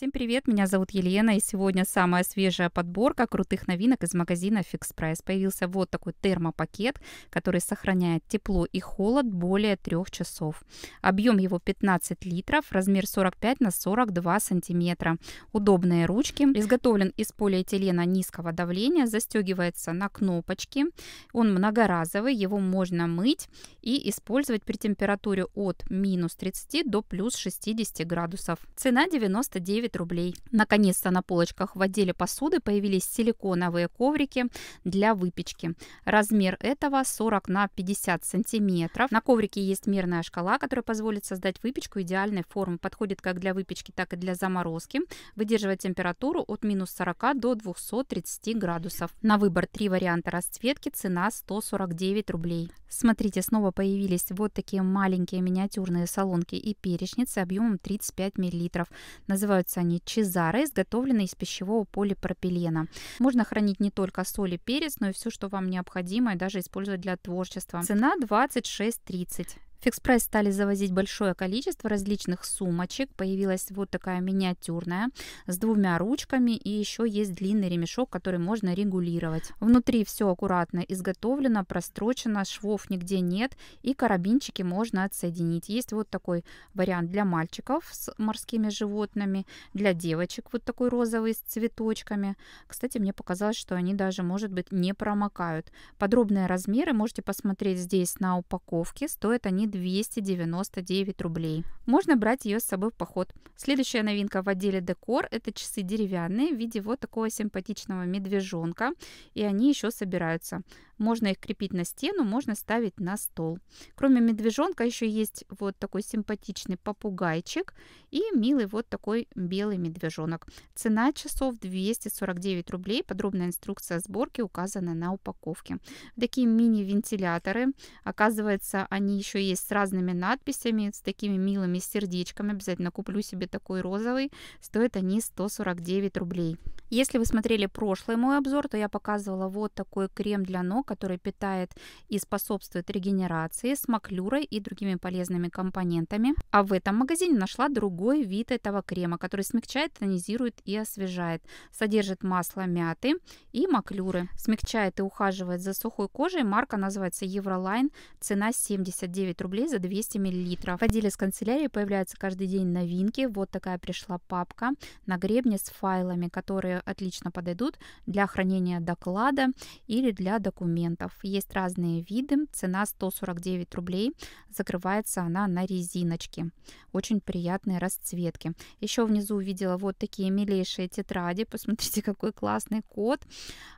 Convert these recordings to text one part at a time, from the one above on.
Всем привет, меня зовут Елена, и сегодня самая свежая подборка крутых новинок из магазина Fix Price. Появился вот такой термопакет, который сохраняет тепло и холод более трех часов. Объем его 15 литров, размер 45 на 42 сантиметра. Удобные ручки. Изготовлен из полиэтилена низкого давления, застегивается на кнопочки. Он многоразовый, его можно мыть и использовать при температуре от минус 30 до плюс 60 градусов. Цена 99 9 рублей. Наконец-то на полочках в отделе посуды появились силиконовые коврики для выпечки. Размер этого 40 на 50 сантиметров. На коврике есть мерная шкала, которая позволит создать выпечку идеальной формы. Подходит как для выпечки, так и для заморозки. Выдерживает температуру от минус 40 до 230 градусов. На выбор три варианта расцветки, цена 149 рублей. Смотрите, снова появились вот такие маленькие миниатюрные солонки и перечницы объемом 35 мл. Называются Называются они чизары, изготовленные из пищевого полипропилена. Можно хранить не только соль и перец, но и все, что вам необходимо, и даже использовать для творчества. Цена 26,30. Фикс-прайс стали завозить большое количество различных сумочек. Появилась вот такая миниатюрная с двумя ручками и еще есть длинный ремешок, который можно регулировать. Внутри все аккуратно изготовлено, прострочено, швов нигде нет и карабинчики можно отсоединить. Есть вот такой вариант для мальчиков с морскими животными, для девочек вот такой розовый с цветочками. Кстати, мне показалось, что они даже, может быть, не промокают. Подробные размеры можете посмотреть здесь на упаковке. Стоят они 299 рублей. Можно брать ее с собой в поход. Следующая новинка в отделе декор – это часы деревянные в виде вот такого симпатичного медвежонка. И они еще собираются. Можно их крепить на стену, можно ставить на стол. Кроме медвежонка еще есть вот такой симпатичный попугайчик и милый вот такой белый медвежонок. Цена часов 249 рублей. Подробная инструкция сборки указана на упаковке. Такие мини-вентиляторы. Оказывается, они еще есть с разными надписями, с такими милыми сердечками. Обязательно куплю себе такой розовый. Стоят они 149 рублей. Если вы смотрели прошлый мой обзор, то я показывала вот такой крем для ног, который питает и способствует регенерации с маклюрой и другими полезными компонентами. А в этом магазине нашла другой вид этого крема, который смягчает, тонизирует и освежает. Содержит масло мяты и маклюры. Смягчает и ухаживает за сухой кожей. Марка называется Евролайн. Цена 79 рублей рублей за 200 миллилитров. В отделе с канцелярией появляются каждый день новинки. Вот такая пришла папка на гребне с файлами, которые отлично подойдут для хранения доклада или для документов. Есть разные виды. Цена 149 рублей. Закрывается она на резиночке. Очень приятные расцветки. Еще внизу увидела вот такие милейшие тетради. Посмотрите, какой классный код.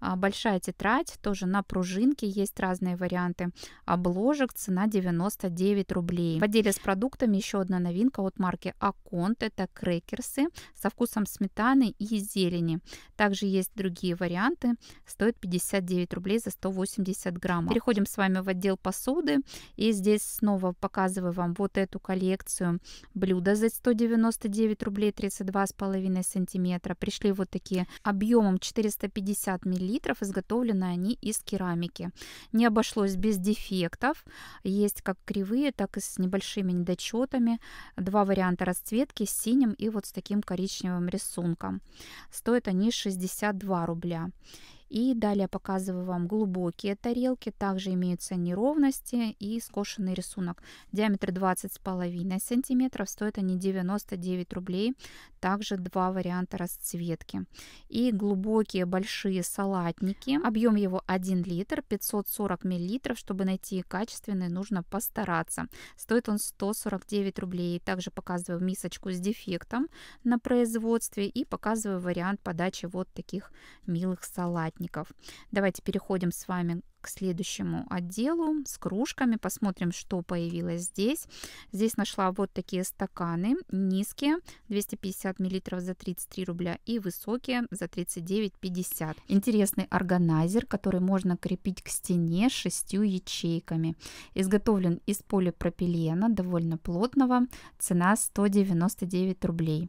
А, большая тетрадь тоже на пружинке. Есть разные варианты обложек. Цена 99 9 рублей. В отделе с продуктами еще одна новинка от марки Аконт. Это крекерсы со вкусом сметаны и зелени. Также есть другие варианты. Стоит 59 рублей за 180 граммов. Переходим с вами в отдел посуды. И здесь снова показываю вам вот эту коллекцию. Блюда за 199 рублей 32,5 сантиметра. Пришли вот такие объемом 450 миллилитров. Изготовлены они из керамики. Не обошлось без дефектов. Есть как кривые кривые, так и с небольшими недочетами. Два варианта расцветки с синим и вот с таким коричневым рисунком. Стоят они 62 рубля. И далее показываю вам глубокие тарелки. Также имеются неровности и скошенный рисунок. Диаметр 20,5 см. Стоят они 99 рублей. Также два варианта расцветки. И глубокие большие салатники. Объем его 1 литр, 540 мл. Чтобы найти качественный, нужно постараться. Стоит он 149 рублей. Также показываю мисочку с дефектом на производстве и показываю вариант подачи вот таких милых салатников памятников. Давайте переходим с вами к следующему отделу с кружками. Посмотрим, что появилось здесь. Здесь нашла вот такие стаканы. Низкие 250 мл за 33 рубля и высокие за 39,50. Интересный органайзер, который можно крепить к стене шестью ячейками. Изготовлен из полипропилена, довольно плотного. Цена 199 рублей.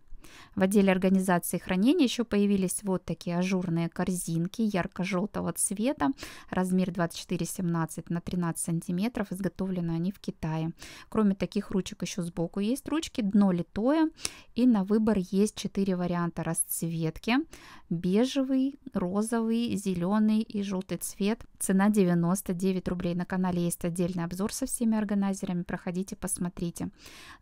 В отделе организации хранения еще появились вот такие ажурные корзинки ярко-желтого цвета, размер 24-17 на 13 сантиметров, изготовлены они в Китае. Кроме таких ручек еще сбоку есть ручки, дно литое и на выбор есть 4 варианта расцветки, бежевый, розовый, зеленый и желтый цвет. Цена 99 рублей. На канале есть отдельный обзор со всеми органайзерами, проходите, посмотрите.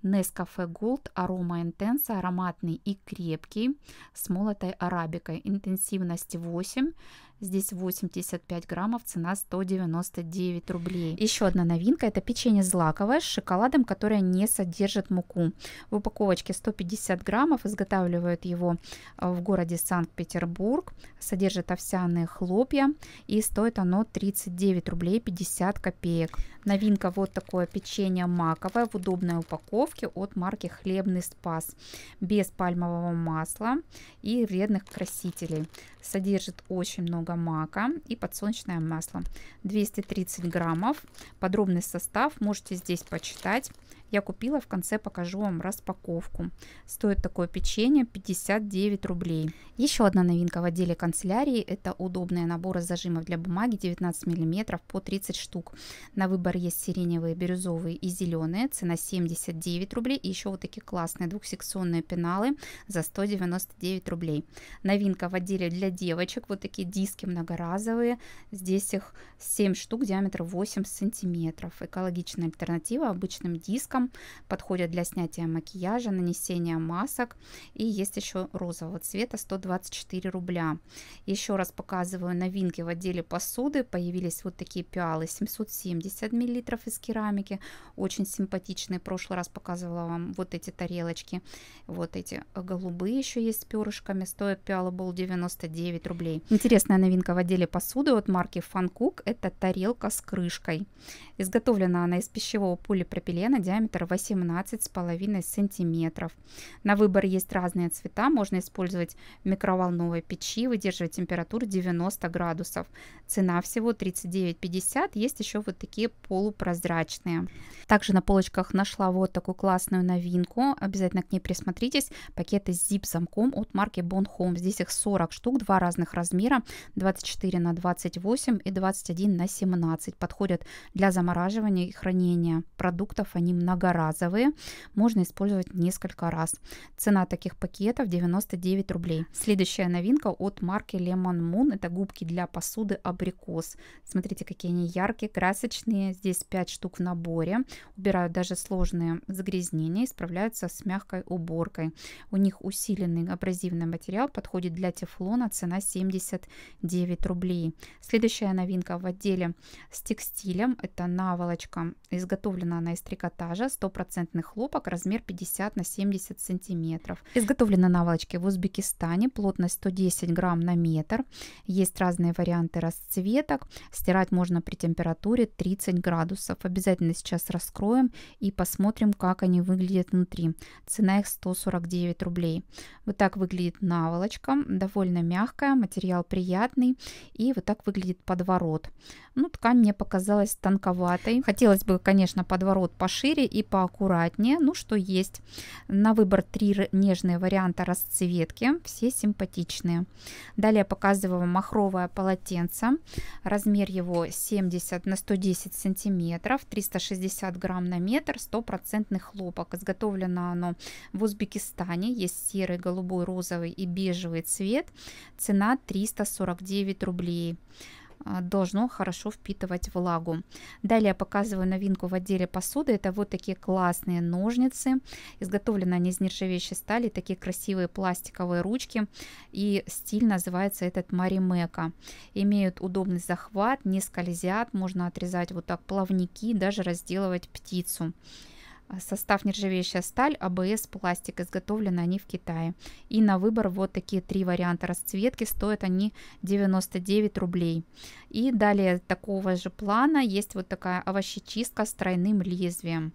Nescafe Gold Aroma Intense, ароматный и крепкий с молотой арабикой. Интенсивность 8, Здесь 85 граммов, цена 199 рублей. Еще одна новинка, это печенье злаковое с шоколадом, которое не содержит муку. В упаковочке 150 граммов, изготавливают его э, в городе Санкт-Петербург, содержит овсяные хлопья и стоит оно 39 рублей 50 копеек. Новинка вот такое печенье маковое в удобной упаковке от марки Хлебный Спас, без пальмового масла и вредных красителей. Содержит очень много немного мака и подсолнечное масло. 230 граммов. Подробный состав можете здесь почитать. Я купила, в конце покажу вам распаковку. Стоит такое печенье 59 рублей. Еще одна новинка в отделе канцелярии. Это удобные наборы зажимов для бумаги 19 мм по 30 штук. На выбор есть сиреневые, бирюзовые и зеленые. Цена 79 рублей. И еще вот такие классные двухсекционные пеналы за 199 рублей. Новинка в отделе для девочек. Вот такие диски многоразовые. Здесь их 7 штук, диаметр 8 сантиметров. Экологичная альтернатива обычным дискам оттенкам, подходят для снятия макияжа, нанесения масок. И есть еще розового цвета 124 рубля. Еще раз показываю новинки в отделе посуды. Появились вот такие пиалы 770 мл из керамики. Очень симпатичные. В прошлый раз показывала вам вот эти тарелочки. Вот эти голубые еще есть с перышками. Стоит пиала был 99 рублей. Интересная новинка в отделе посуды от марки Фанкук. Это тарелка с крышкой. Изготовлена она из пищевого полипропилена диаметром диаметр 18,5 сантиметров. На выбор есть разные цвета. Можно использовать микроволновые печи, выдерживать температуру 90 градусов. Цена всего 39,50. Есть еще вот такие полупрозрачные. Также на полочках нашла вот такую классную новинку. Обязательно к ней присмотритесь. Пакеты с zip-замком от марки Bon Здесь их 40 штук, два разных размера. 24 на 28 и 21 на 17. Подходят для замораживания и хранения продуктов. Они много многоразовые, можно использовать несколько раз. Цена таких пакетов 99 рублей. Следующая новинка от марки Lemon Moon, это губки для посуды абрикос. Смотрите, какие они яркие, красочные, здесь 5 штук в наборе, убирают даже сложные загрязнения, исправляются с мягкой уборкой. У них усиленный абразивный материал, подходит для тефлона, цена 79 рублей. Следующая новинка в отделе с текстилем, это наволочка, изготовлена она из трикотажа, это стопроцентный хлопок, размер 50 на 70 сантиметров. Изготовлена наволочки в Узбекистане, плотность 110 грамм на метр. Есть разные варианты расцветок. Стирать можно при температуре 30 градусов. Обязательно сейчас раскроем и посмотрим, как они выглядят внутри. Цена их 149 рублей. Вот так выглядит наволочка, довольно мягкая, материал приятный. И вот так выглядит подворот. Ну, ткань мне показалась тонковатой. Хотелось бы, конечно, подворот пошире и поаккуратнее. Ну, что есть. На выбор три нежные варианта расцветки. Все симпатичные. Далее показываю вам махровое полотенце. Размер его 70 на 110 сантиметров. 360 грамм на метр. Стопроцентный хлопок. Изготовлено оно в Узбекистане. Есть серый, голубой, розовый и бежевый цвет. Цена 349 рублей. А, должно хорошо впитывать влагу. Далее показываю новинку в отделе посуды. Это вот такие классные ножницы. Изготовлены они из нержавеющей стали. Такие красивые пластиковые ручки. И стиль называется этот Маримека. Имеют удобный захват, не скользят. Можно отрезать вот так плавники, даже разделывать птицу. А, состав нержавеющая сталь, АБС, пластик. Изготовлены они в Китае. И на выбор вот такие три варианта расцветки. Стоят они 99 рублей. И далее такого же плана есть вот такая овощечистка с тройным лезвием.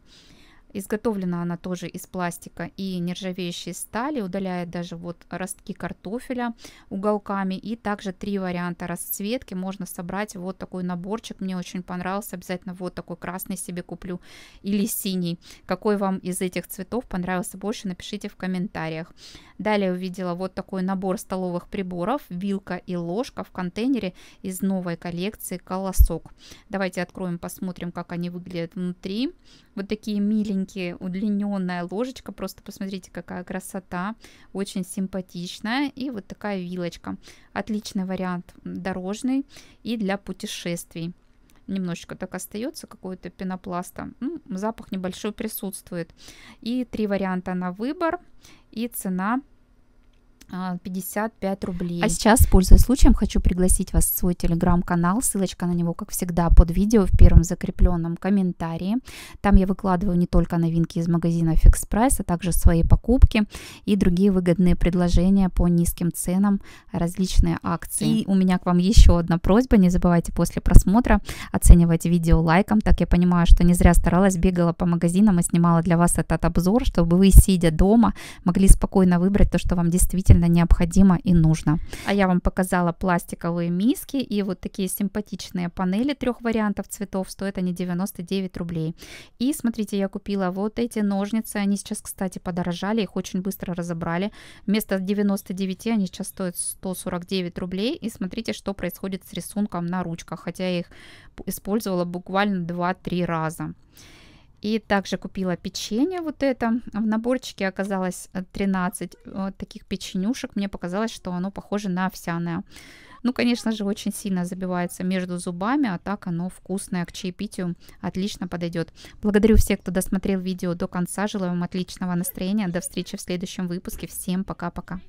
Изготовлена она тоже из пластика и нержавеющей стали, удаляет даже вот ростки картофеля уголками. И также три варианта расцветки можно собрать вот такой наборчик. Мне очень понравился, обязательно вот такой красный себе куплю или синий. Какой вам из этих цветов понравился больше, напишите в комментариях. Далее увидела вот такой набор столовых приборов, вилка и ложка в контейнере из новой коллекции «Колосок». Давайте откроем, посмотрим, как они выглядят внутри. Вот такие миленькие маленькие, удлиненная ложечка, просто посмотрите, какая красота, очень симпатичная, и вот такая вилочка. Отличный вариант дорожный и для путешествий. Немножечко так остается какой то пенопласта, ну, запах небольшой присутствует. И три варианта на выбор, и цена 55 а, рублей. А сейчас, пользуясь случаем, хочу пригласить вас в свой телеграм-канал. Ссылочка на него, как всегда, под видео в первом закрепленном комментарии. Там я выкладываю не только новинки из магазина Fix Price, а также свои покупки и другие выгодные предложения по низким ценам, различные акции. И у меня к вам еще одна просьба. Не забывайте после просмотра оценивать видео лайком. Так я понимаю, что не зря старалась, бегала по магазинам и снимала для вас этот обзор, чтобы вы, сидя дома, могли спокойно выбрать то, что вам действительно действительно необходимо и нужно. А я вам показала пластиковые миски и вот такие симпатичные панели трех вариантов цветов. Стоят они 99 рублей. И смотрите, я купила вот эти ножницы. Они сейчас, кстати, подорожали, их очень быстро разобрали. Вместо 99 они сейчас стоят 149 рублей. И смотрите, что происходит с рисунком на ручках. Хотя я их использовала буквально 2-3 раза. И также купила печенье вот это. В наборчике оказалось 13 э, вот э, таких печенюшек. Мне показалось, что оно похоже на овсяное. Ну, конечно же, очень сильно забивается между зубами, а так оно вкусное, к чаепитию отлично подойдет. Благодарю всех, кто досмотрел видео до конца. Желаю вам отличного настроения. До встречи в следующем выпуске. Всем пока-пока.